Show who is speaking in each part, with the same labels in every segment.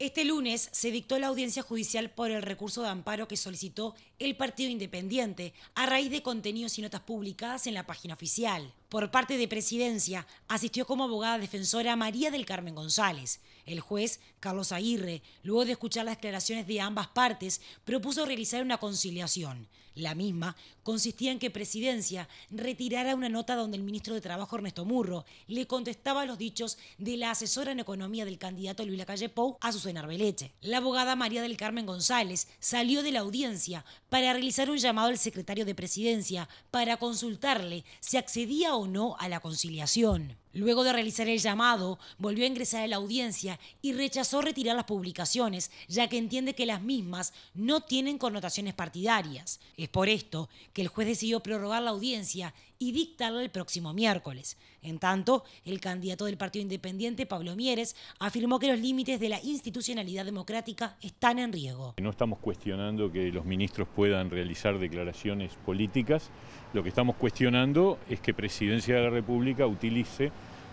Speaker 1: Este lunes se dictó la audiencia judicial por el recurso de amparo que solicitó el Partido Independiente a raíz de contenidos y notas publicadas en la página oficial por parte de Presidencia asistió como abogada defensora María del Carmen González. El juez, Carlos Aguirre, luego de escuchar las declaraciones de ambas partes, propuso realizar una conciliación. La misma consistía en que Presidencia retirara una nota donde el ministro de Trabajo, Ernesto Murro, le contestaba los dichos de la asesora en economía del candidato Luis Lacalle Pou a Susana Arbeleche. La abogada María del Carmen González salió de la audiencia para realizar un llamado al secretario de Presidencia para consultarle si accedía a o no a la conciliación. Luego de realizar el llamado, volvió a ingresar a la audiencia y rechazó retirar las publicaciones, ya que entiende que las mismas no tienen connotaciones partidarias. Es por esto que el juez decidió prorrogar la audiencia y dictarla el próximo miércoles. En tanto, el candidato del Partido Independiente, Pablo Mieres, afirmó que los límites de la institucionalidad democrática están en riesgo.
Speaker 2: No estamos cuestionando que los ministros puedan realizar declaraciones políticas, lo que estamos cuestionando es que Presidencia de la República utilice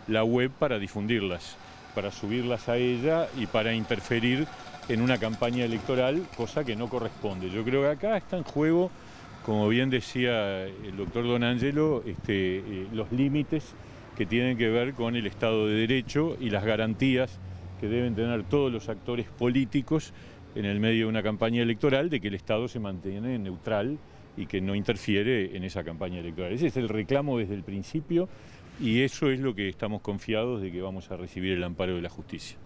Speaker 2: la web para difundirlas, para subirlas a ella y para interferir en una campaña electoral, cosa que no corresponde. Yo creo que acá está en juego, como bien decía el doctor Don Angelo, este, eh, los límites que tienen que ver con el Estado de Derecho y las garantías que deben tener todos los actores políticos en el medio de una campaña electoral de que el Estado se mantiene neutral y que no interfiere en esa campaña electoral. Ese es el reclamo desde el principio y eso es lo que estamos confiados de que vamos a recibir el amparo de la justicia.